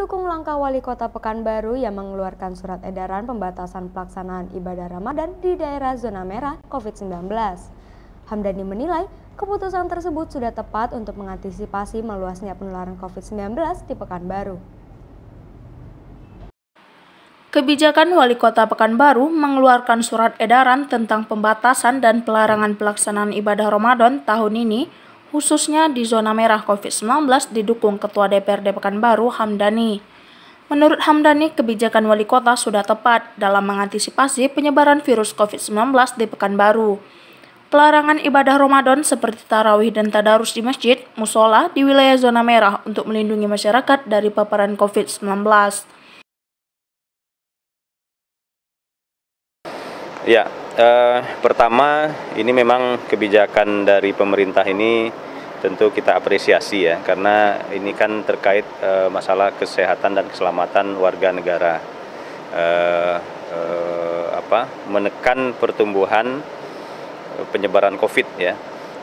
mendukung langkah Wali Kota Pekanbaru yang mengeluarkan surat edaran pembatasan pelaksanaan ibadah Ramadan di daerah zona merah COVID-19. Hamdani menilai keputusan tersebut sudah tepat untuk mengantisipasi meluasnya penularan COVID-19 di Pekanbaru. Kebijakan Wali Kota Pekanbaru mengeluarkan surat edaran tentang pembatasan dan pelarangan pelaksanaan ibadah Ramadan tahun ini khususnya di zona merah COVID-19 didukung Ketua DPRD Pekanbaru Hamdani. Menurut Hamdani, kebijakan wali kota sudah tepat dalam mengantisipasi penyebaran virus COVID-19 di Pekanbaru. Pelarangan ibadah Ramadan seperti tarawih dan tadarus di masjid, musola di wilayah zona merah untuk melindungi masyarakat dari paparan COVID-19. Ya, eh, pertama ini memang kebijakan dari pemerintah ini tentu kita apresiasi ya, karena ini kan terkait eh, masalah kesehatan dan keselamatan warga negara. Eh, eh, apa menekan pertumbuhan eh, penyebaran COVID ya.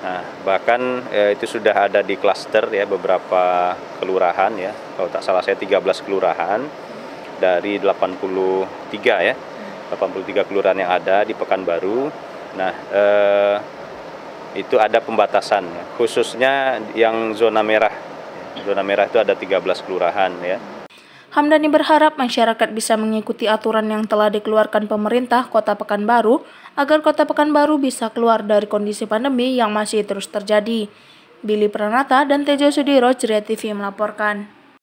Nah, bahkan eh, itu sudah ada di klaster ya beberapa kelurahan ya. Kalau tak salah saya 13 kelurahan dari 83 ya 83 kelurahan yang ada di Pekanbaru. Nah, eh, itu ada pembatasan, ya. khususnya yang zona merah. Zona merah itu ada 13 kelurahan ya. Hamdani berharap masyarakat bisa mengikuti aturan yang telah dikeluarkan pemerintah Kota Pekanbaru agar Kota Pekanbaru bisa keluar dari kondisi pandemi yang masih terus terjadi. Billy Pranata dan Tejo Sudiro, Ceria TV melaporkan.